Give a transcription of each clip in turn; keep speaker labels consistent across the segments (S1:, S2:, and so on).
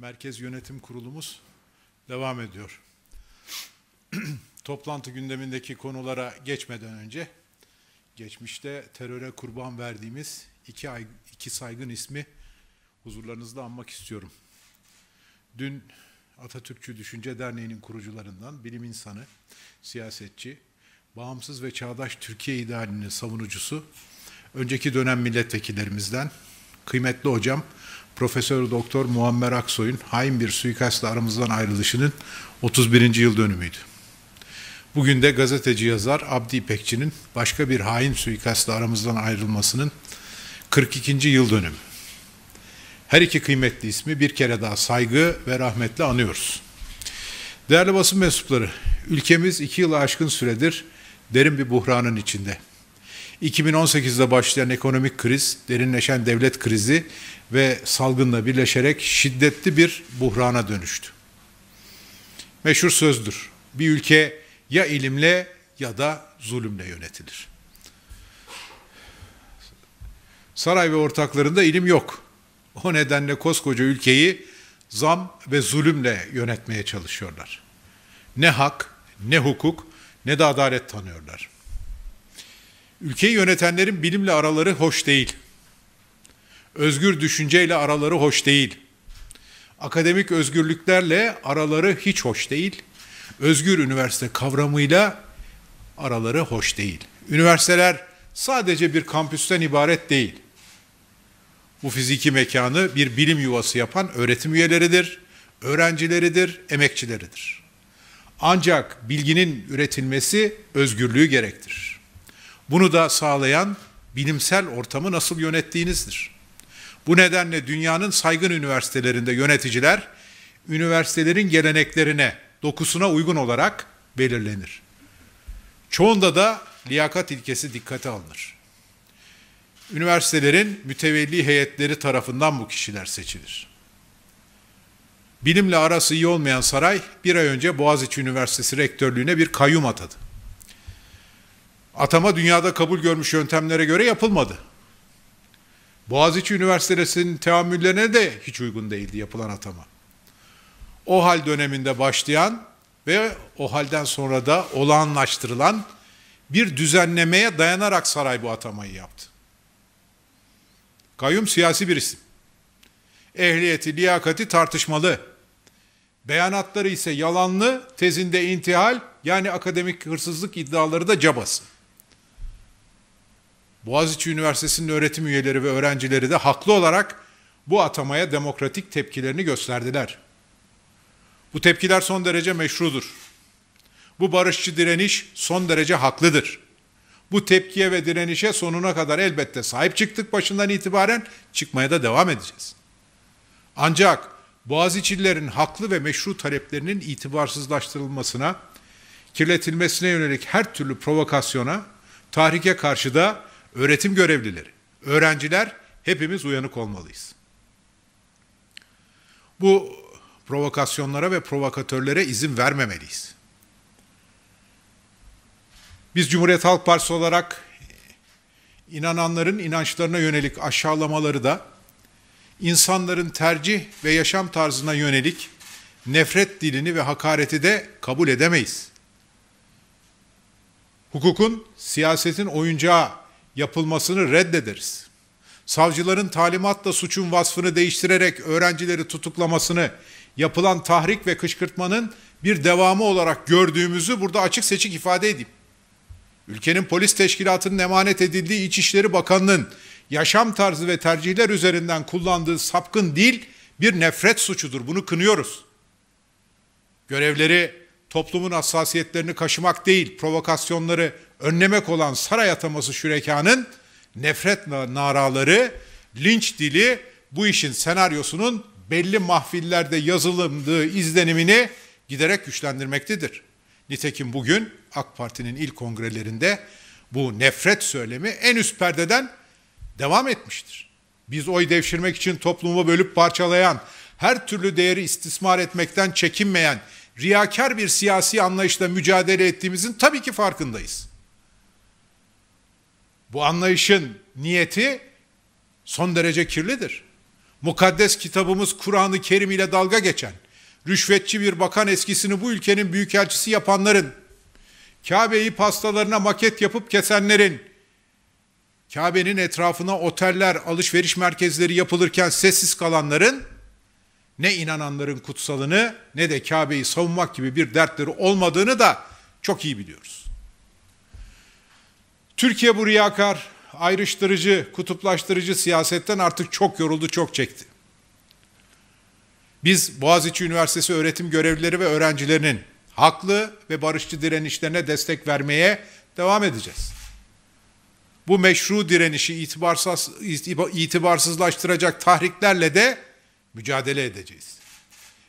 S1: Merkez Yönetim Kurulumuz devam ediyor. Toplantı gündemindeki konulara geçmeden önce, geçmişte teröre kurban verdiğimiz iki, ay, iki saygın ismi huzurlarınızda anmak istiyorum. Dün Atatürkçü Düşünce Derneği'nin kurucularından bilim insanı, siyasetçi, bağımsız ve çağdaş Türkiye idealinin savunucusu, önceki dönem milletvekillerimizden kıymetli hocam Profesör Doktor Muammer Aksoy'un hain bir suikastla aramızdan ayrılışının 31. yıl dönümüydü. Bugün de gazeteci yazar Abdi İpekçi'nin başka bir hain suikastla aramızdan ayrılmasının 42. yıl dönümü. Her iki kıymetli ismi bir kere daha saygı ve rahmetle anıyoruz. Değerli basın mensupları, ülkemiz iki yılı aşkın süredir derin bir buhranın içinde. 2018'de başlayan ekonomik kriz, derinleşen devlet krizi ve salgınla birleşerek şiddetli bir buhrana dönüştü. Meşhur sözdür. Bir ülke ya ilimle ya da zulümle yönetilir. Saray ve ortaklarında ilim yok. O nedenle koskoca ülkeyi zam ve zulümle yönetmeye çalışıyorlar. Ne hak, ne hukuk, ne de adalet tanıyorlar. Ülkeyi yönetenlerin bilimle araları hoş değil. Özgür düşünceyle araları hoş değil. Akademik özgürlüklerle araları hiç hoş değil. Özgür üniversite kavramıyla araları hoş değil. Üniversiteler sadece bir kampüsten ibaret değil. Bu fiziki mekanı bir bilim yuvası yapan öğretim üyeleridir, öğrencileridir, emekçileridir. Ancak bilginin üretilmesi özgürlüğü gerektirir. Bunu da sağlayan bilimsel ortamı nasıl yönettiğinizdir. Bu nedenle dünyanın saygın üniversitelerinde yöneticiler üniversitelerin geleneklerine, dokusuna uygun olarak belirlenir. Çoğunda da liyakat ilkesi dikkate alınır. Üniversitelerin mütevelli heyetleri tarafından bu kişiler seçilir. Bilimle arası iyi olmayan saray bir ay önce Boğaziçi Üniversitesi rektörlüğüne bir kayyum atadı. Atama dünyada kabul görmüş yöntemlere göre yapılmadı. Boğaziçi Üniversitesi'nin teamüllerine de hiç uygun değildi yapılan atama. O hal döneminde başlayan ve o halden sonra da olağanlaştırılan bir düzenlemeye dayanarak saray bu atamayı yaptı. Kayyum siyasi bir isim. Ehliyeti, liyakati tartışmalı. Beyanatları ise yalanlı, tezinde intihal yani akademik hırsızlık iddiaları da cabası. Boğaziçi Üniversitesi'nin öğretim üyeleri ve öğrencileri de haklı olarak bu atamaya demokratik tepkilerini gösterdiler. Bu tepkiler son derece meşrudur. Bu barışçı direniş son derece haklıdır. Bu tepkiye ve direnişe sonuna kadar elbette sahip çıktık başından itibaren çıkmaya da devam edeceğiz. Ancak Boğaziçi'lilerin haklı ve meşru taleplerinin itibarsızlaştırılmasına, kirletilmesine yönelik her türlü provokasyona, tahrike karşı da öğretim görevlileri, öğrenciler hepimiz uyanık olmalıyız. Bu provokasyonlara ve provokatörlere izin vermemeliyiz. Biz Cumhuriyet Halk Partisi olarak inananların inançlarına yönelik aşağılamaları da insanların tercih ve yaşam tarzına yönelik nefret dilini ve hakareti de kabul edemeyiz. Hukukun siyasetin oyuncağı yapılmasını reddederiz. Savcıların talimatla suçun vasfını değiştirerek öğrencileri tutuklamasını, yapılan tahrik ve kışkırtmanın bir devamı olarak gördüğümüzü burada açık seçik ifade edeyim. Ülkenin polis teşkilatının emanet edildiği İçişleri Bakanı'nın yaşam tarzı ve tercihler üzerinden kullandığı sapkın dil bir nefret suçudur. Bunu kınıyoruz. Görevleri toplumun hassasiyetlerini kaşımak değil, provokasyonları önlemek olan saray ataması şürekanın nefret naraları, linç dili bu işin senaryosunun belli mahfillerde yazılımdığı izlenimini giderek güçlendirmektedir. Nitekim bugün AK Parti'nin ilk kongrelerinde bu nefret söylemi en üst perdeden devam etmiştir. Biz oy devşirmek için toplumu bölüp parçalayan, her türlü değeri istismar etmekten çekinmeyen, riyakar bir siyasi anlayışla mücadele ettiğimizin tabii ki farkındayız. Bu anlayışın niyeti son derece kirlidir. Mukaddes kitabımız Kur'an-ı Kerim ile dalga geçen, rüşvetçi bir bakan eskisini bu ülkenin büyükelçisi yapanların, Kabe'yi pastalarına maket yapıp kesenlerin, Kabe'nin etrafına oteller, alışveriş merkezleri yapılırken sessiz kalanların ne inananların kutsalını ne de Kabe'yi savunmak gibi bir dertleri olmadığını da çok iyi biliyoruz. Türkiye bu riyakar, ayrıştırıcı, kutuplaştırıcı siyasetten artık çok yoruldu, çok çekti. Biz Boğaziçi Üniversitesi öğretim görevlileri ve öğrencilerinin haklı ve barışçı direnişlerine destek vermeye devam edeceğiz. Bu meşru direnişi itibarsız, itibarsızlaştıracak tahriklerle de mücadele edeceğiz.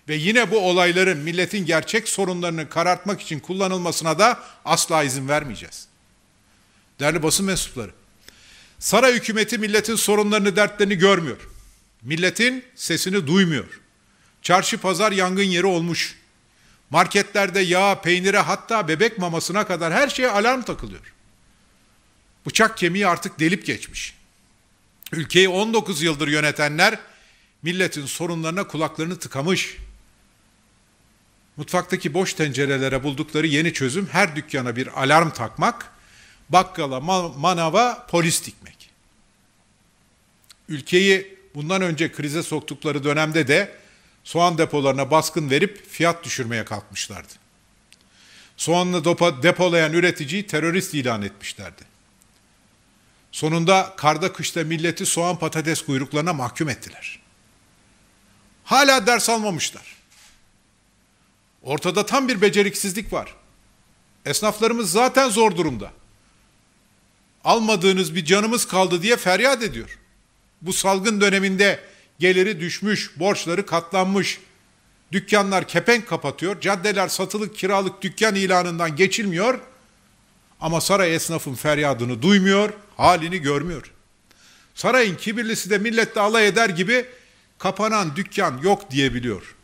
S1: Ve yine bu olayların milletin gerçek sorunlarını karartmak için kullanılmasına da asla izin vermeyeceğiz. Değerli basın mensupları, saray hükümeti milletin sorunlarını, dertlerini görmüyor. Milletin sesini duymuyor. Çarşı pazar yangın yeri olmuş. Marketlerde yağ, peynire hatta bebek mamasına kadar her şeye alarm takılıyor. Bıçak kemiği artık delip geçmiş. Ülkeyi 19 yıldır yönetenler milletin sorunlarına kulaklarını tıkamış. Mutfaktaki boş tencerelere buldukları yeni çözüm her dükkana bir alarm takmak, bakkala, manava polis dikmek. Ülkeyi bundan önce krize soktukları dönemde de soğan depolarına baskın verip fiyat düşürmeye kalkmışlardı. Soğanını depolayan üreticiyi terörist ilan etmişlerdi. Sonunda karda kışta milleti soğan patates kuyruklarına mahkum ettiler.'' Hala ders almamışlar. Ortada tam bir beceriksizlik var. Esnaflarımız zaten zor durumda. Almadığınız bir canımız kaldı diye feryat ediyor. Bu salgın döneminde geliri düşmüş, borçları katlanmış. Dükkanlar kepenk kapatıyor, caddeler satılık kiralık dükkan ilanından geçilmiyor. Ama saray esnafın feryadını duymuyor, halini görmüyor. Sarayın kibirlisi de millette alay eder gibi kapanan dükkan yok diyebiliyor.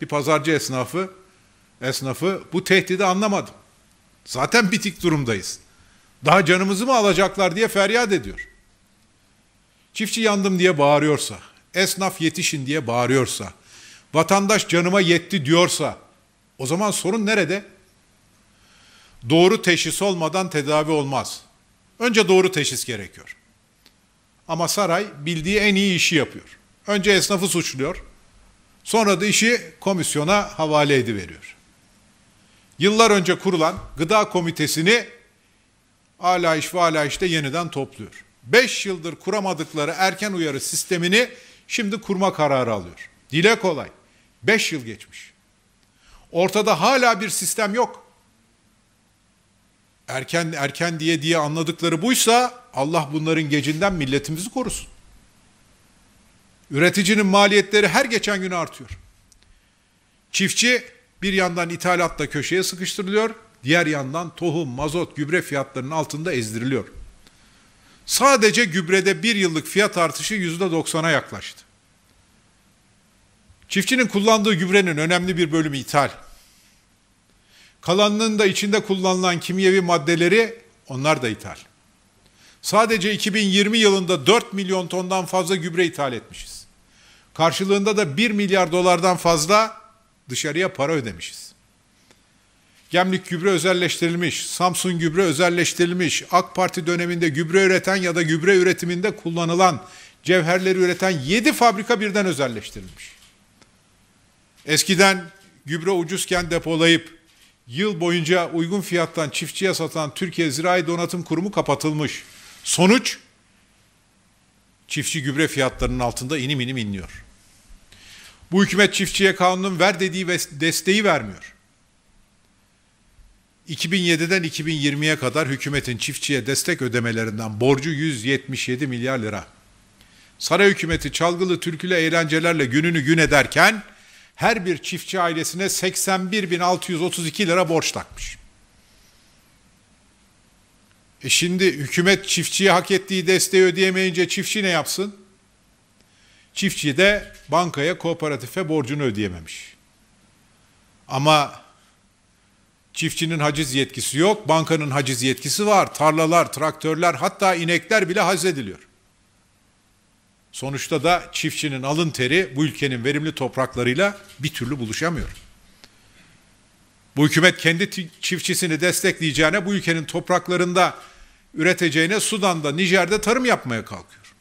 S1: Bir pazarcı esnafı, esnafı bu tehdidi anlamadım. Zaten bitik durumdayız. Daha canımızı mı alacaklar diye feryat ediyor. Çiftçi yandım diye bağırıyorsa, esnaf yetişin diye bağırıyorsa, vatandaş canıma yetti diyorsa, o zaman sorun nerede? Doğru teşhis olmadan tedavi olmaz. Önce doğru teşhis gerekiyor. Ama saray bildiği en iyi işi yapıyor. Önce esnafı suçluyor. Sonra da işi komisyona havale ediveriyor. Yıllar önce kurulan gıda komitesini ala iş ve ala işte yeniden topluyor. Beş yıldır kuramadıkları erken uyarı sistemini şimdi kurma kararı alıyor. Dile kolay. Beş yıl geçmiş. Ortada hala bir sistem yok erken erken diye diye anladıkları buysa Allah bunların gecinden milletimizi korusun. Üreticinin maliyetleri her geçen gün artıyor. Çiftçi bir yandan ithalatla köşeye sıkıştırılıyor, diğer yandan tohum, mazot, gübre fiyatlarının altında ezdiriliyor. Sadece gübrede bir yıllık fiyat artışı yüzde doksan'a yaklaştı. Çiftçinin kullandığı gübrenin önemli bir bölümü ithal. Kalanının da içinde kullanılan kimyevi maddeleri onlar da ithal. Sadece 2020 yılında 4 milyon tondan fazla gübre ithal etmişiz. Karşılığında da 1 milyar dolardan fazla dışarıya para ödemişiz. Gemlik gübre özelleştirilmiş, Samsun gübre özelleştirilmiş, AK Parti döneminde gübre üreten ya da gübre üretiminde kullanılan, cevherleri üreten 7 fabrika birden özelleştirilmiş. Eskiden gübre ucuzken depolayıp Yıl boyunca uygun fiyattan çiftçiye satan Türkiye Zirai Donatım Kurumu kapatılmış. Sonuç çiftçi gübre fiyatlarının altında inim inim inliyor. Bu hükümet çiftçiye kanunun ver dediği desteği vermiyor. 2007'den 2020'ye kadar hükümetin çiftçiye destek ödemelerinden borcu 177 milyar lira. Saray hükümeti çalgılı türküle eğlencelerle gününü gün ederken her bir çiftçi ailesine 81.632 lira borç takmış. E şimdi hükümet çiftçiye hak ettiği desteği ödeyemeyince çiftçi ne yapsın? Çiftçi de bankaya, kooperatife borcunu ödeyememiş. Ama çiftçinin haciz yetkisi yok, bankanın haciz yetkisi var. Tarlalar, traktörler, hatta inekler bile ediliyor. Sonuçta da çiftçinin alın teri bu ülkenin verimli topraklarıyla bir türlü buluşamıyor. Bu hükümet kendi çiftçisini destekleyeceğine bu ülkenin topraklarında üreteceğine Sudan'da, Nijer'de tarım yapmaya kalkıyor.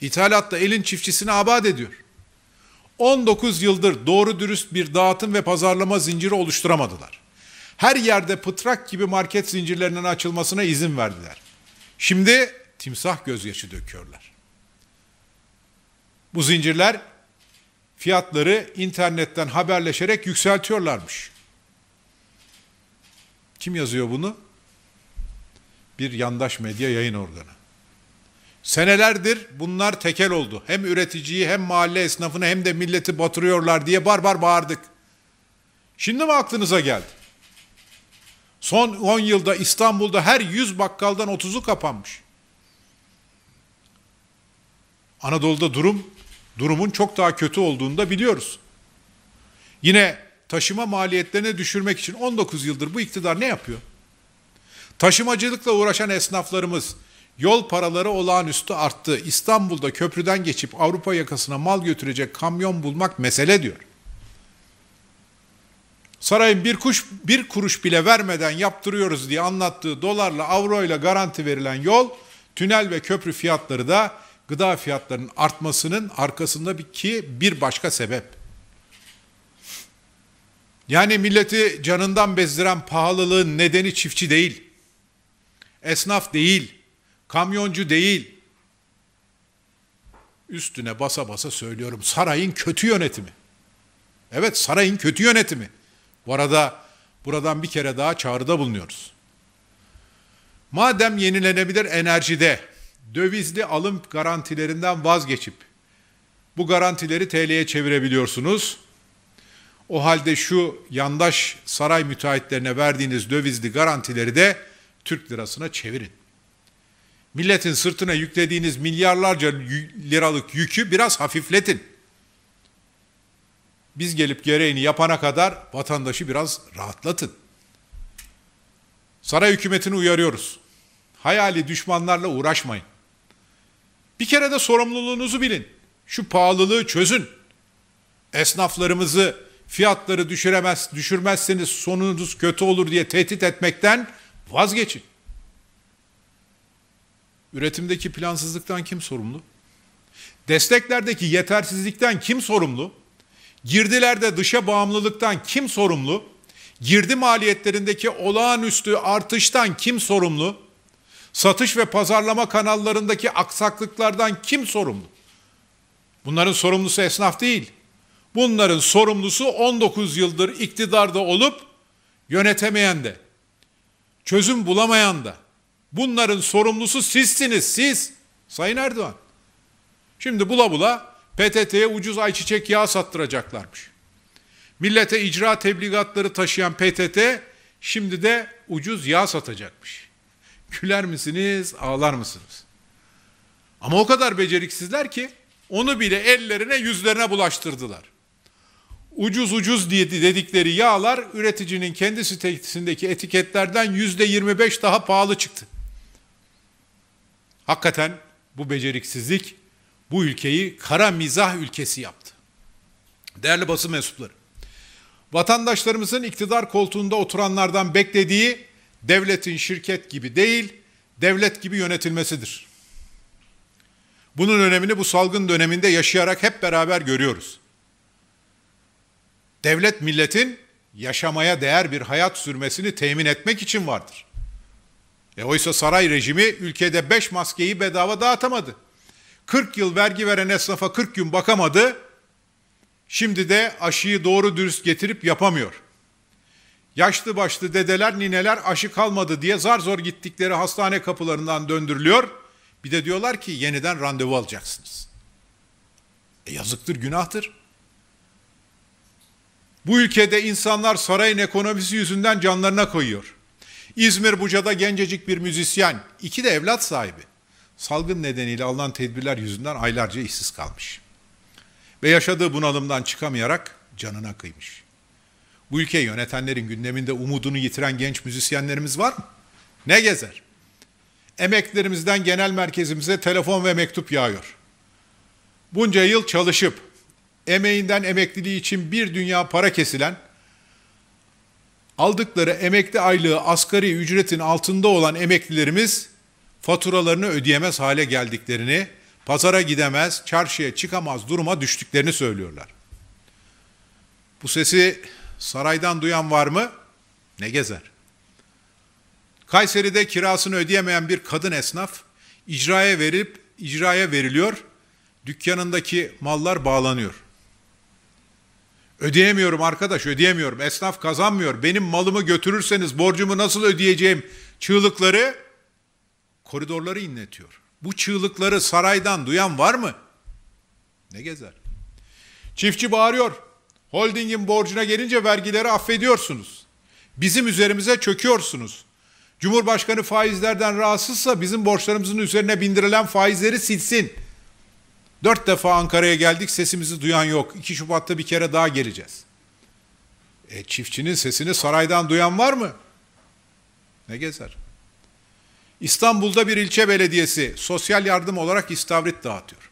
S1: İthalatta elin çiftçisini abad ediyor. 19 yıldır doğru dürüst bir dağıtım ve pazarlama zinciri oluşturamadılar. Her yerde pıtrak gibi market zincirlerinin açılmasına izin verdiler. Şimdi timsah gözyaşı döküyorlar. Bu zincirler fiyatları internetten haberleşerek yükseltiyorlarmış. Kim yazıyor bunu? Bir yandaş medya yayın organı. Senelerdir bunlar tekel oldu. Hem üreticiyi hem mahalle esnafını hem de milleti batırıyorlar diye bar bar bağırdık. Şimdi mi aklınıza geldi? Son 10 yılda İstanbul'da her 100 bakkaldan 30'u kapanmış. Anadolu'da durum durumun çok daha kötü olduğunu da biliyoruz. Yine taşıma maliyetlerini düşürmek için 19 yıldır bu iktidar ne yapıyor? Taşımacılıkla uğraşan esnaflarımız yol paraları olağanüstü arttı. İstanbul'da köprüden geçip Avrupa yakasına mal götürecek kamyon bulmak mesele diyor. Sarayın bir kuş bir kuruş bile vermeden yaptırıyoruz diye anlattığı dolarla avroyla garanti verilen yol, tünel ve köprü fiyatları da gıda fiyatlarının artmasının arkasında bir ki bir başka sebep. Yani milleti canından bezdiren pahalılığın nedeni çiftçi değil. Esnaf değil, kamyoncu değil. Üstüne basa basa söylüyorum sarayın kötü yönetimi. Evet sarayın kötü yönetimi. Bu arada buradan bir kere daha çağrıda bulunuyoruz. Madem yenilenebilir enerjide dövizli alım garantilerinden vazgeçip bu garantileri TL'ye çevirebiliyorsunuz. O halde şu yandaş saray müteahhitlerine verdiğiniz dövizli garantileri de Türk lirasına çevirin. Milletin sırtına yüklediğiniz milyarlarca liralık yükü biraz hafifletin. Biz gelip gereğini yapana kadar vatandaşı biraz rahatlatın. Saray hükümetini uyarıyoruz. Hayali düşmanlarla uğraşmayın. Bir kere de sorumluluğunuzu bilin. Şu pahalılığı çözün. Esnaflarımızı fiyatları düşüremez, düşürmezseniz sonunuz kötü olur diye tehdit etmekten vazgeçin. Üretimdeki plansızlıktan kim sorumlu? Desteklerdeki yetersizlikten kim sorumlu? Girdilerde dışa bağımlılıktan kim sorumlu? Girdi maliyetlerindeki olağanüstü artıştan kim sorumlu? Satış ve pazarlama kanallarındaki aksaklıklardan kim sorumlu? Bunların sorumlusu esnaf değil. Bunların sorumlusu 19 yıldır iktidarda olup yönetemeyen de, çözüm bulamayan da. Bunların sorumlusu sizsiniz, siz. Sayın Erdoğan. Şimdi bula bula PTT'ye ucuz ayçiçek yağı sattıracaklarmış. Millete icra tebligatları taşıyan PTT şimdi de ucuz yağ satacakmış. Güler misiniz, ağlar mısınız? Ama o kadar beceriksizler ki onu bile ellerine yüzlerine bulaştırdılar. Ucuz ucuz diye dedikleri yağlar üreticinin kendi sitesindeki etiketlerden yüzde yirmi beş daha pahalı çıktı. Hakikaten bu beceriksizlik bu ülkeyi kara mizah ülkesi yaptı. Değerli basın mensupları, vatandaşlarımızın iktidar koltuğunda oturanlardan beklediği devletin şirket gibi değil, devlet gibi yönetilmesidir. Bunun önemini bu salgın döneminde yaşayarak hep beraber görüyoruz. Devlet milletin yaşamaya değer bir hayat sürmesini temin etmek için vardır. E oysa saray rejimi ülkede 5 maskeyi bedava dağıtamadı. 40 yıl vergi veren esnafa 40 gün bakamadı. Şimdi de aşıyı doğru dürüst getirip yapamıyor yaşlı başlı dedeler, nineler aşı kalmadı diye zar zor gittikleri hastane kapılarından döndürülüyor. Bir de diyorlar ki yeniden randevu alacaksınız. E yazıktır, günahtır. Bu ülkede insanlar sarayın ekonomisi yüzünden canlarına koyuyor. İzmir Buca'da gencecik bir müzisyen, iki de evlat sahibi. Salgın nedeniyle alınan tedbirler yüzünden aylarca işsiz kalmış. Ve yaşadığı bunalımdan çıkamayarak canına kıymış. Bu ülkeyi yönetenlerin gündeminde umudunu yitiren genç müzisyenlerimiz var mı? Ne gezer? Emeklerimizden genel merkezimize telefon ve mektup yağıyor. Bunca yıl çalışıp emeğinden emekliliği için bir dünya para kesilen, aldıkları emekli aylığı asgari ücretin altında olan emeklilerimiz faturalarını ödeyemez hale geldiklerini, pazara gidemez, çarşıya çıkamaz duruma düştüklerini söylüyorlar. Bu sesi Saraydan duyan var mı? Ne gezer? Kayseri'de kirasını ödeyemeyen bir kadın esnaf icraya verilip icraya veriliyor. Dükkanındaki mallar bağlanıyor. Ödeyemiyorum arkadaş, ödeyemiyorum. Esnaf kazanmıyor. Benim malımı götürürseniz borcumu nasıl ödeyeceğim? Çığlıkları koridorları inletiyor. Bu çığlıkları saraydan duyan var mı? Ne gezer? Çiftçi bağırıyor. Holdingin borcuna gelince vergileri affediyorsunuz. Bizim üzerimize çöküyorsunuz. Cumhurbaşkanı faizlerden rahatsızsa bizim borçlarımızın üzerine bindirilen faizleri silsin. Dört defa Ankara'ya geldik sesimizi duyan yok. 2 Şubat'ta bir kere daha geleceğiz. E, çiftçinin sesini saraydan duyan var mı? Ne gezer? İstanbul'da bir ilçe belediyesi sosyal yardım olarak istavrit dağıtıyor.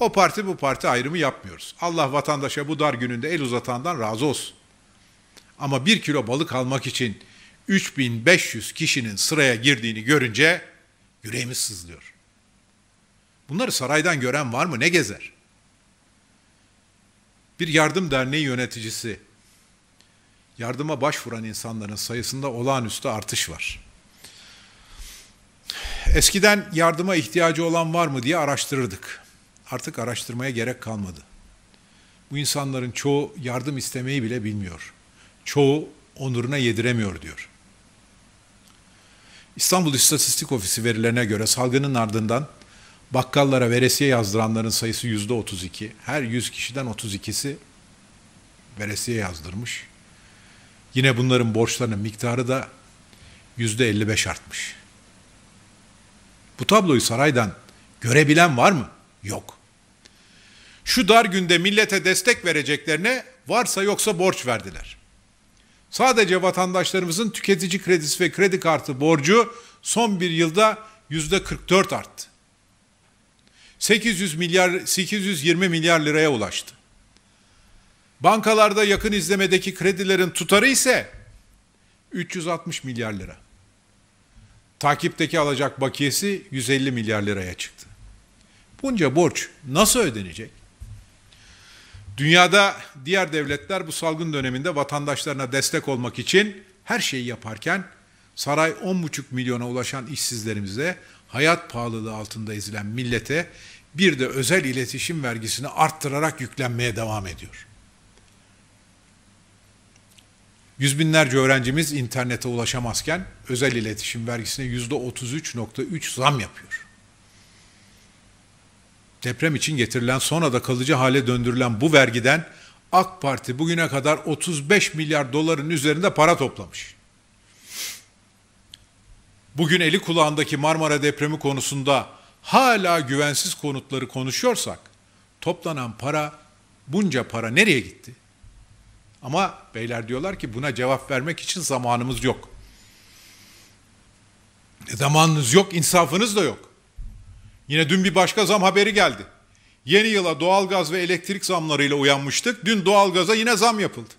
S1: O parti bu parti ayrımı yapmıyoruz. Allah vatandaşa bu dar gününde el uzatandan razı olsun. Ama bir kilo balık almak için 3500 kişinin sıraya girdiğini görünce yüreğimiz sızlıyor. Bunları saraydan gören var mı? Ne gezer? Bir yardım derneği yöneticisi, yardıma başvuran insanların sayısında olağanüstü artış var. Eskiden yardıma ihtiyacı olan var mı diye araştırırdık artık araştırmaya gerek kalmadı. Bu insanların çoğu yardım istemeyi bile bilmiyor. Çoğu onuruna yediremiyor diyor. İstanbul İstatistik Ofisi verilerine göre salgının ardından bakkallara veresiye yazdıranların sayısı yüzde 32. Her 100 kişiden 32'si veresiye yazdırmış. Yine bunların borçlarının miktarı da yüzde 55 artmış. Bu tabloyu saraydan görebilen var mı? Yok şu dar günde millete destek vereceklerine varsa yoksa borç verdiler. Sadece vatandaşlarımızın tüketici kredisi ve kredi kartı borcu son bir yılda yüzde 44 arttı. 800 milyar 820 milyar liraya ulaştı. Bankalarda yakın izlemedeki kredilerin tutarı ise 360 milyar lira. Takipteki alacak bakiyesi 150 milyar liraya çıktı. Bunca borç nasıl ödenecek? Dünyada diğer devletler bu salgın döneminde vatandaşlarına destek olmak için her şeyi yaparken saray 10,5 milyona ulaşan işsizlerimize, hayat pahalılığı altında ezilen millete bir de özel iletişim vergisini arttırarak yüklenmeye devam ediyor. Yüz binlerce öğrencimiz internete ulaşamazken özel iletişim vergisine yüzde %33.3 zam yapıyor deprem için getirilen sonra da kalıcı hale döndürülen bu vergiden AK Parti bugüne kadar 35 milyar doların üzerinde para toplamış. Bugün eli kulağındaki Marmara depremi konusunda hala güvensiz konutları konuşuyorsak toplanan para bunca para nereye gitti? Ama beyler diyorlar ki buna cevap vermek için zamanımız yok. E zamanınız yok, insafınız da yok. Yine dün bir başka zam haberi geldi. Yeni yıla doğalgaz ve elektrik zamlarıyla uyanmıştık. Dün doğalgaza yine zam yapıldı.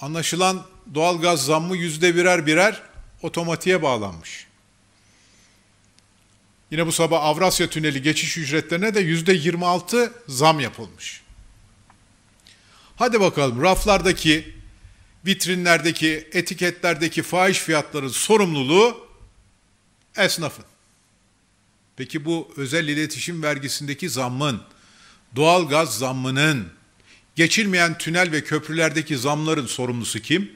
S1: Anlaşılan doğalgaz zammı yüzde birer birer otomatiğe bağlanmış. Yine bu sabah Avrasya Tüneli geçiş ücretlerine de yüzde 26 zam yapılmış. Hadi bakalım raflardaki, vitrinlerdeki, etiketlerdeki fahiş fiyatların sorumluluğu esnafın. Peki bu özel iletişim vergisindeki zammın, doğal gaz zammının, geçilmeyen tünel ve köprülerdeki zamların sorumlusu kim?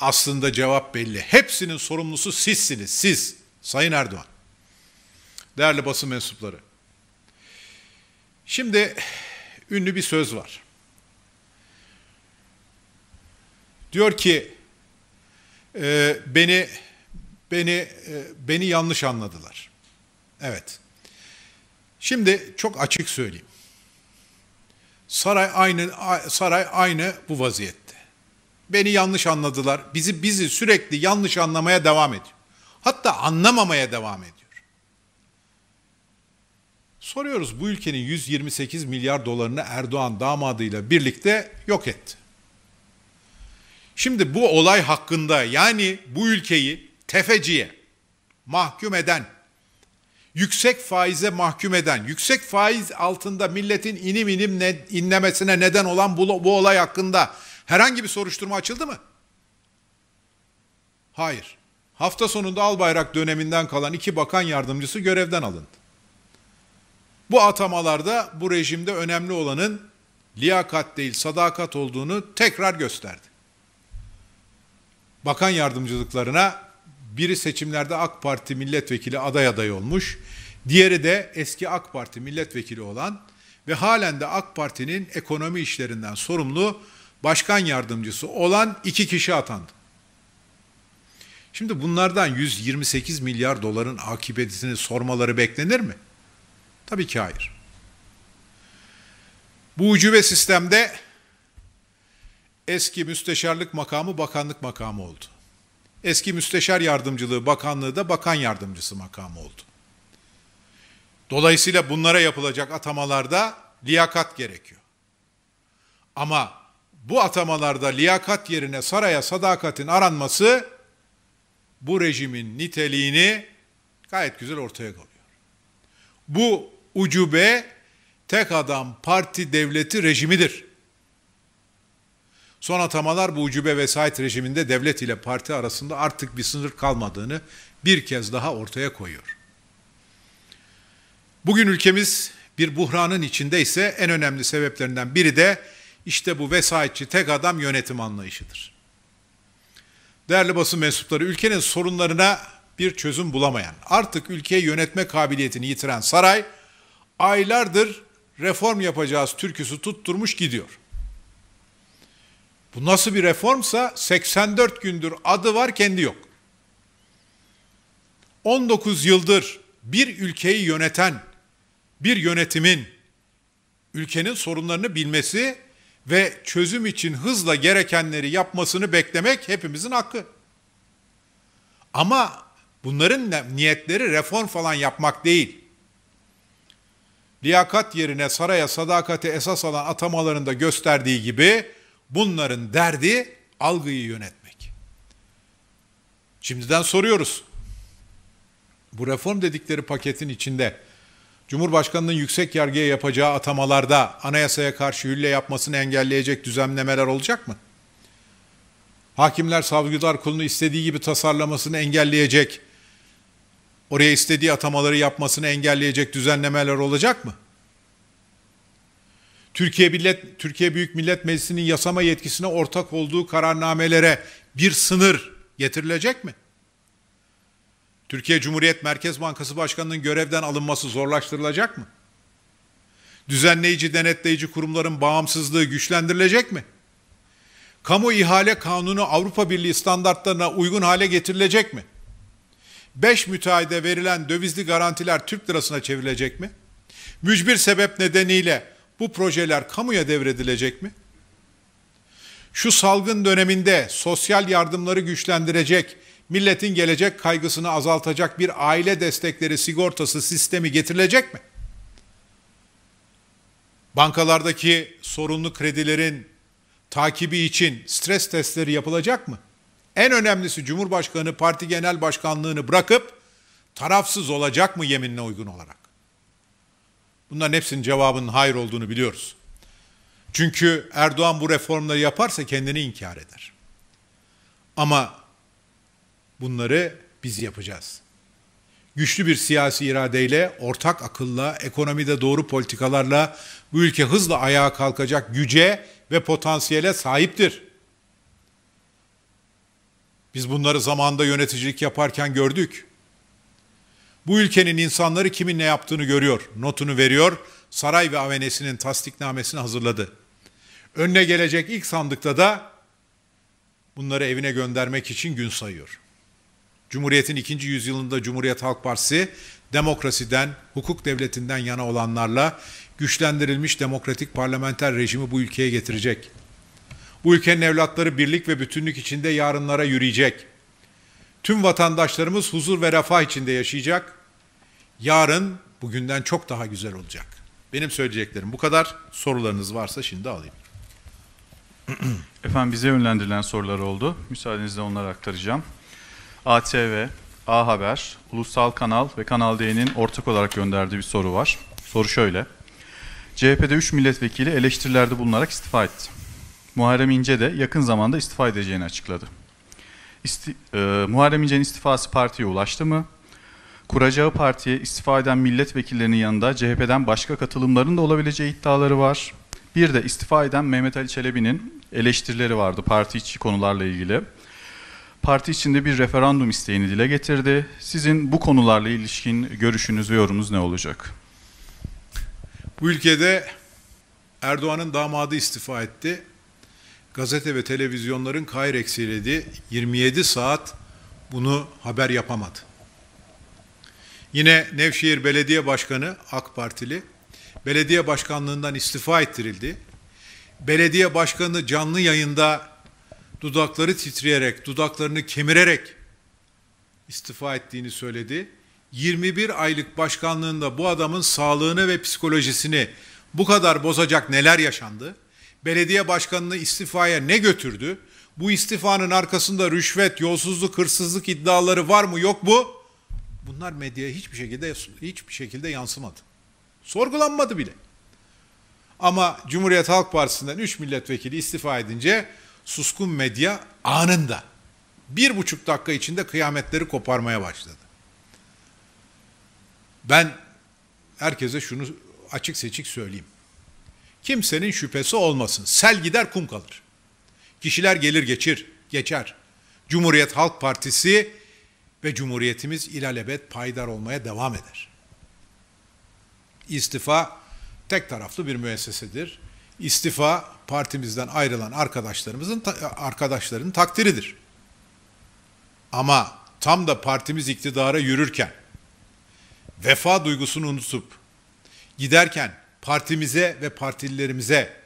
S1: Aslında cevap belli. Hepsinin sorumlusu sizsiniz, siz, Sayın Erdoğan. Değerli basın mensupları. Şimdi ünlü bir söz var. Diyor ki, e, beni beni e, beni yanlış anladılar. Evet. Şimdi çok açık söyleyeyim. Saray aynı saray aynı bu vaziyette. Beni yanlış anladılar. Bizi bizi sürekli yanlış anlamaya devam ediyor. Hatta anlamamaya devam ediyor. Soruyoruz bu ülkenin 128 milyar dolarını Erdoğan damadıyla birlikte yok etti. Şimdi bu olay hakkında yani bu ülkeyi tefeciye mahkum eden, yüksek faize mahkum eden, yüksek faiz altında milletin inim inim ne, inlemesine neden olan bu, bu olay hakkında herhangi bir soruşturma açıldı mı? Hayır. Hafta sonunda Albayrak döneminden kalan iki bakan yardımcısı görevden alındı. Bu atamalarda bu rejimde önemli olanın liyakat değil sadakat olduğunu tekrar gösterdi. Bakan yardımcılıklarına biri seçimlerde AK Parti milletvekili aday aday olmuş. Diğeri de eski AK Parti milletvekili olan ve halen de AK Parti'nin ekonomi işlerinden sorumlu başkan yardımcısı olan iki kişi atandı. Şimdi bunlardan 128 milyar doların akıbetini sormaları beklenir mi? Tabii ki hayır. Bu ucube sistemde eski müsteşarlık makamı bakanlık makamı oldu. Eski müsteşar yardımcılığı bakanlığı da bakan yardımcısı makamı oldu. Dolayısıyla bunlara yapılacak atamalarda liyakat gerekiyor. Ama bu atamalarda liyakat yerine saraya sadakatin aranması bu rejimin niteliğini gayet güzel ortaya koyuyor. Bu ucube tek adam parti devleti rejimidir. Son atamalar bu ucube vesayet rejiminde devlet ile parti arasında artık bir sınır kalmadığını bir kez daha ortaya koyuyor. Bugün ülkemiz bir buhranın içinde ise en önemli sebeplerinden biri de işte bu vesayetçi tek adam yönetim anlayışıdır. Değerli basın mensupları, ülkenin sorunlarına bir çözüm bulamayan, artık ülkeyi yönetme kabiliyetini yitiren saray, aylardır reform yapacağız türküsü tutturmuş gidiyor. Bu nasıl bir reformsa 84 gündür adı var kendi yok. 19 yıldır bir ülkeyi yöneten bir yönetimin ülkenin sorunlarını bilmesi ve çözüm için hızla gerekenleri yapmasını beklemek hepimizin hakkı. Ama bunların niyetleri reform falan yapmak değil. Liyakat yerine saraya sadakati esas alan atamalarında gösterdiği gibi Bunların derdi algıyı yönetmek. Şimdiden soruyoruz. Bu reform dedikleri paketin içinde Cumhurbaşkanının yüksek yargıya yapacağı atamalarda anayasaya karşı hülle yapmasını engelleyecek düzenlemeler olacak mı? Hakimler savcılar kurulunu istediği gibi tasarlamasını engelleyecek, oraya istediği atamaları yapmasını engelleyecek düzenlemeler olacak mı? Türkiye Millet Türkiye Büyük Millet Meclisi'nin yasama yetkisine ortak olduğu kararnamelere bir sınır getirilecek mi? Türkiye Cumhuriyet Merkez Bankası Başkanı'nın görevden alınması zorlaştırılacak mı? Düzenleyici, denetleyici kurumların bağımsızlığı güçlendirilecek mi? Kamu ihale kanunu Avrupa Birliği standartlarına uygun hale getirilecek mi? 5 müteahhide verilen dövizli garantiler Türk lirasına çevrilecek mi? Mücbir sebep nedeniyle bu projeler kamuya devredilecek mi? Şu salgın döneminde sosyal yardımları güçlendirecek, milletin gelecek kaygısını azaltacak bir aile destekleri sigortası sistemi getirilecek mi? Bankalardaki sorunlu kredilerin takibi için stres testleri yapılacak mı? En önemlisi Cumhurbaşkanı parti genel başkanlığını bırakıp tarafsız olacak mı yeminle uygun olarak? Bunların hepsinin cevabının hayır olduğunu biliyoruz. Çünkü Erdoğan bu reformları yaparsa kendini inkar eder. Ama bunları biz yapacağız. Güçlü bir siyasi iradeyle, ortak akılla, ekonomide doğru politikalarla bu ülke hızla ayağa kalkacak güce ve potansiyele sahiptir. Biz bunları zamanda yöneticilik yaparken gördük. Bu ülkenin insanları kimin ne yaptığını görüyor, notunu veriyor, saray ve avenesinin tasdiknamesini hazırladı. Önüne gelecek ilk sandıkta da bunları evine göndermek için gün sayıyor. Cumhuriyet'in ikinci yüzyılında Cumhuriyet Halk Partisi demokrasiden, hukuk devletinden yana olanlarla güçlendirilmiş demokratik parlamenter rejimi bu ülkeye getirecek. Bu ülkenin evlatları birlik ve bütünlük içinde yarınlara yürüyecek. Tüm vatandaşlarımız huzur ve refah içinde yaşayacak yarın bugünden çok daha güzel olacak. Benim söyleyeceklerim
S2: bu kadar. Sorularınız varsa şimdi alayım. Efendim bize yönlendirilen sorular oldu. Müsaadenizle onları aktaracağım. ATV, A Haber, Ulusal Kanal ve Kanal D'nin ortak olarak gönderdiği bir soru var. Soru şöyle. CHP'de 3 milletvekili eleştirilerde bulunarak istifa etti. Muharrem İnce de yakın zamanda istifa edeceğini açıkladı. İsti, e, Muharrem İnce'nin istifası partiye ulaştı mı? Kuracağı partiye istifa eden milletvekillerinin yanında CHP'den başka katılımların da olabileceği iddiaları var. Bir de istifa eden Mehmet Ali Çelebi'nin eleştirileri vardı parti içi konularla ilgili. Parti içinde bir referandum isteğini dile getirdi. Sizin bu konularla ilişkin görüşünüz ve yorumunuz ne olacak?
S1: Bu ülkede Erdoğan'ın damadı istifa etti. Gazete ve televizyonların kayreksiyelediği 27 saat bunu haber yapamadı. Yine Nevşehir Belediye Başkanı AK Partili belediye başkanlığından istifa ettirildi. Belediye başkanı canlı yayında dudakları titreyerek, dudaklarını kemirerek istifa ettiğini söyledi. 21 aylık başkanlığında bu adamın sağlığını ve psikolojisini bu kadar bozacak neler yaşandı? Belediye başkanını istifaya ne götürdü? Bu istifanın arkasında rüşvet, yolsuzluk, hırsızlık iddiaları var mı yok mu? Bunlar medyaya hiçbir şekilde hiçbir şekilde yansımadı. Sorgulanmadı bile. Ama Cumhuriyet Halk Partisi'nden 3 milletvekili istifa edince suskun medya anında bir buçuk dakika içinde kıyametleri koparmaya başladı. Ben herkese şunu açık seçik söyleyeyim. Kimsenin şüphesi olmasın. Sel gider kum kalır. Kişiler gelir geçir, geçer. Cumhuriyet Halk Partisi ve Cumhuriyetimiz ilalebet paydar olmaya devam eder. İstifa tek taraflı bir müessesedir. İstifa partimizden ayrılan arkadaşlarımızın arkadaşlarının takdiridir. Ama tam da partimiz iktidara yürürken vefa duygusunu unutup giderken partimize ve partililerimize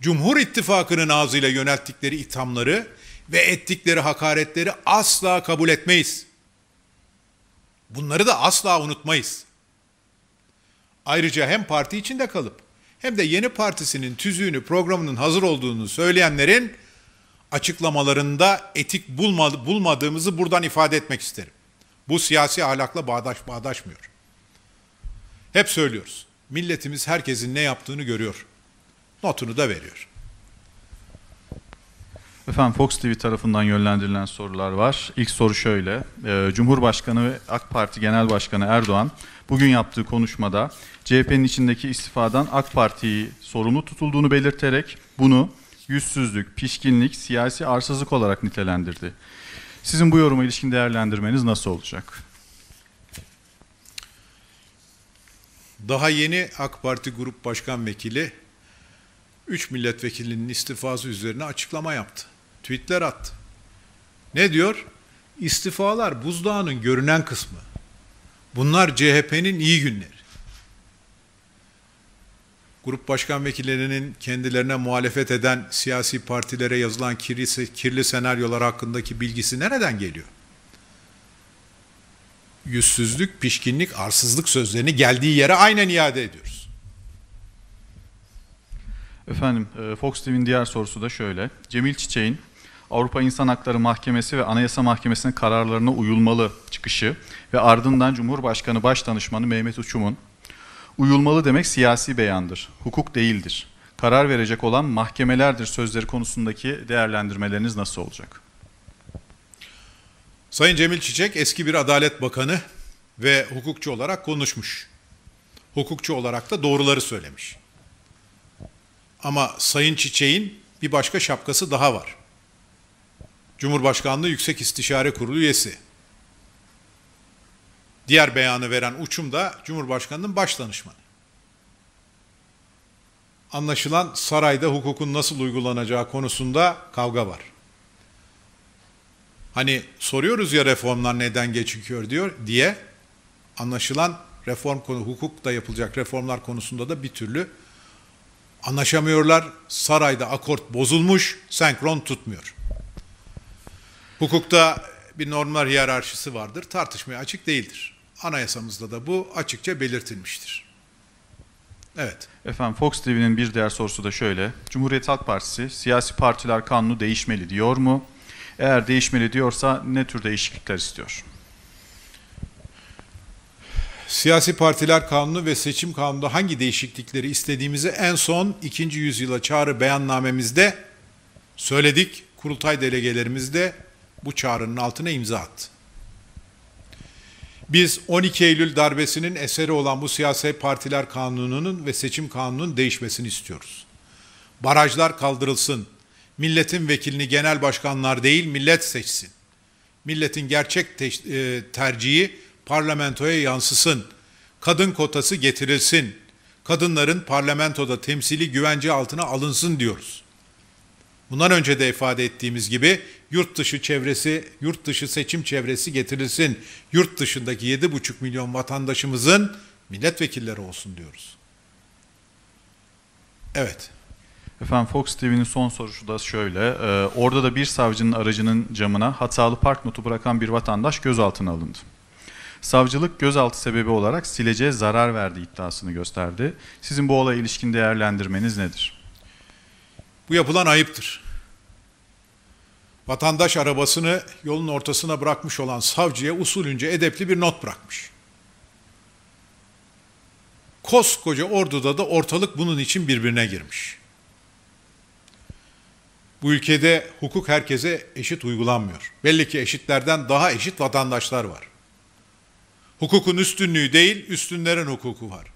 S1: Cumhur İttifakı'nın ağzıyla yönelttikleri ithamları ve ettikleri hakaretleri asla kabul etmeyiz. Bunları da asla unutmayız. Ayrıca hem parti içinde kalıp hem de yeni partisinin tüzüğünü, programının hazır olduğunu söyleyenlerin açıklamalarında etik bulmadığımızı buradan ifade etmek isterim. Bu siyasi ahlakla bağdaş, bağdaşmıyor. Hep söylüyoruz. Milletimiz herkesin ne yaptığını görüyor. Notunu da veriyor.
S2: Efendim Fox TV tarafından yönlendirilen sorular var. İlk soru şöyle. Ee, Cumhurbaşkanı ve AK Parti Genel Başkanı Erdoğan bugün yaptığı konuşmada CHP'nin içindeki istifadan AK Parti'yi sorumlu tutulduğunu belirterek bunu yüzsüzlük, pişkinlik, siyasi arsızlık olarak nitelendirdi. Sizin bu yoruma ilişkin değerlendirmeniz nasıl olacak?
S1: Daha yeni AK Parti Grup Başkan Vekili 3 milletvekilinin istifası üzerine açıklama yaptı tweetler attı. Ne diyor? İstifalar buzdağının görünen kısmı. Bunlar CHP'nin iyi günleri. Grup başkan vekillerinin kendilerine muhalefet eden siyasi partilere yazılan kirli, kirli senaryolar hakkındaki bilgisi nereden geliyor?
S2: Yüzsüzlük, pişkinlik, arsızlık sözlerini geldiği yere aynen iade ediyoruz. Efendim, e, Fox TV'nin diğer sorusu da şöyle. Cemil Çiçek'in Avrupa İnsan Hakları Mahkemesi ve Anayasa Mahkemesi'nin kararlarına uyulmalı çıkışı ve ardından Cumhurbaşkanı Başdanışmanı Mehmet Uçum'un uyulmalı demek siyasi beyandır, hukuk değildir. Karar verecek olan mahkemelerdir sözleri konusundaki değerlendirmeleriniz nasıl olacak? Sayın Cemil Çiçek eski bir Adalet Bakanı
S1: ve hukukçu olarak konuşmuş. Hukukçu olarak da doğruları söylemiş. Ama Sayın Çiçek'in bir başka şapkası daha var. Cumhurbaşkanlığı Yüksek İstişare Kurulu üyesi. Diğer beyanı veren uçum da Cumhurbaşkanı'nın baş danışmanı. Anlaşılan sarayda hukukun nasıl uygulanacağı konusunda kavga var. Hani soruyoruz ya reformlar neden geçiyor diyor diye anlaşılan reform konu hukuk da yapılacak reformlar konusunda da bir türlü anlaşamıyorlar. Sarayda akort bozulmuş, senkron tutmuyor. Hukukta bir normlar hiyerarşisi vardır. Tartışmaya açık değildir. Anayasamızda da bu açıkça belirtilmiştir.
S2: Evet. Efendim Fox TV'nin bir diğer sorusu da şöyle. Cumhuriyet Halk Partisi siyasi partiler kanunu değişmeli diyor mu? Eğer değişmeli diyorsa ne tür değişiklikler istiyor?
S1: Siyasi partiler kanunu ve seçim Kanunu hangi değişiklikleri istediğimizi en son 2. yüzyıla çağrı beyannamemizde söyledik. Kurultay delegelerimizde bu çağrının altına imza attı. Biz 12 Eylül darbesinin eseri olan bu siyasi partiler kanununun ve seçim kanununun değişmesini istiyoruz. Barajlar kaldırılsın. Milletin vekilini genel başkanlar değil millet seçsin. Milletin gerçek e, tercihi parlamentoya yansısın. Kadın kotası getirilsin. Kadınların parlamentoda temsili güvence altına alınsın diyoruz. Bundan önce de ifade ettiğimiz gibi yurt dışı çevresi, yurt dışı seçim çevresi getirilsin. Yurt dışındaki 7,5 milyon vatandaşımızın milletvekilleri olsun diyoruz.
S2: Evet. Efendim Fox TV'nin son sorusu da şöyle. Ee, orada da bir savcının aracının camına hatalı park notu bırakan bir vatandaş gözaltına alındı. Savcılık gözaltı sebebi olarak silece zarar verdi iddiasını gösterdi. Sizin bu olaya ilişkin değerlendirmeniz nedir? Bu yapılan ayıptır.
S1: Vatandaş arabasını yolun ortasına bırakmış olan savcıya usulünce edepli bir not bırakmış. Koskoca orduda da ortalık bunun için birbirine girmiş. Bu ülkede hukuk herkese eşit uygulanmıyor. Belli ki eşitlerden daha eşit vatandaşlar var. Hukukun üstünlüğü değil, üstünlerin hukuku var.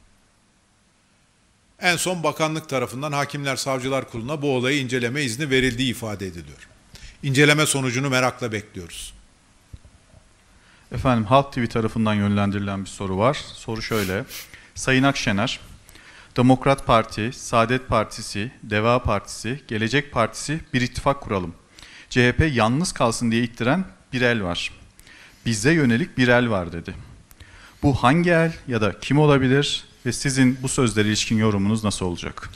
S1: En son bakanlık tarafından Hakimler Savcılar Kurulu'na bu olayı inceleme izni verildiği ifade ediliyor. İnceleme sonucunu merakla bekliyoruz.
S2: Efendim Halk TV tarafından yönlendirilen bir soru var. Soru şöyle. Sayın Akşener, Demokrat Parti, Saadet Partisi, Deva Partisi, Gelecek Partisi bir ittifak kuralım. CHP yalnız kalsın diye ittiren bir el var. Bize yönelik bir el var dedi. Bu hangi el ya da kim olabilir ve sizin bu sözlere ilişkin yorumunuz nasıl olacak?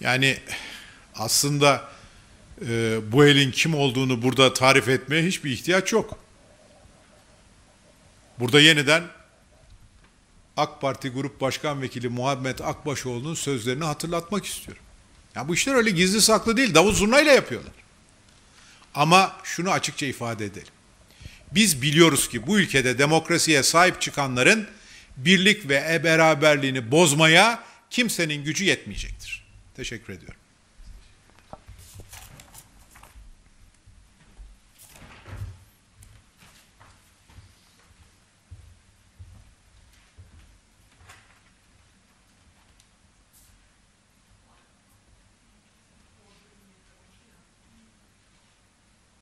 S1: Yani aslında e, bu elin kim olduğunu burada tarif etmeye hiçbir ihtiyaç yok. Burada yeniden AK Parti Grup Başkan Vekili Muhammed Akbaşoğlu'nun sözlerini hatırlatmak istiyorum. Ya bu işler öyle gizli saklı değil. Davul ile yapıyorlar. Ama şunu açıkça ifade edelim. Biz biliyoruz ki bu ülkede demokrasiye sahip çıkanların birlik ve beraberliğini bozmaya kimsenin gücü yetmeyecektir. Teşekkür ediyorum.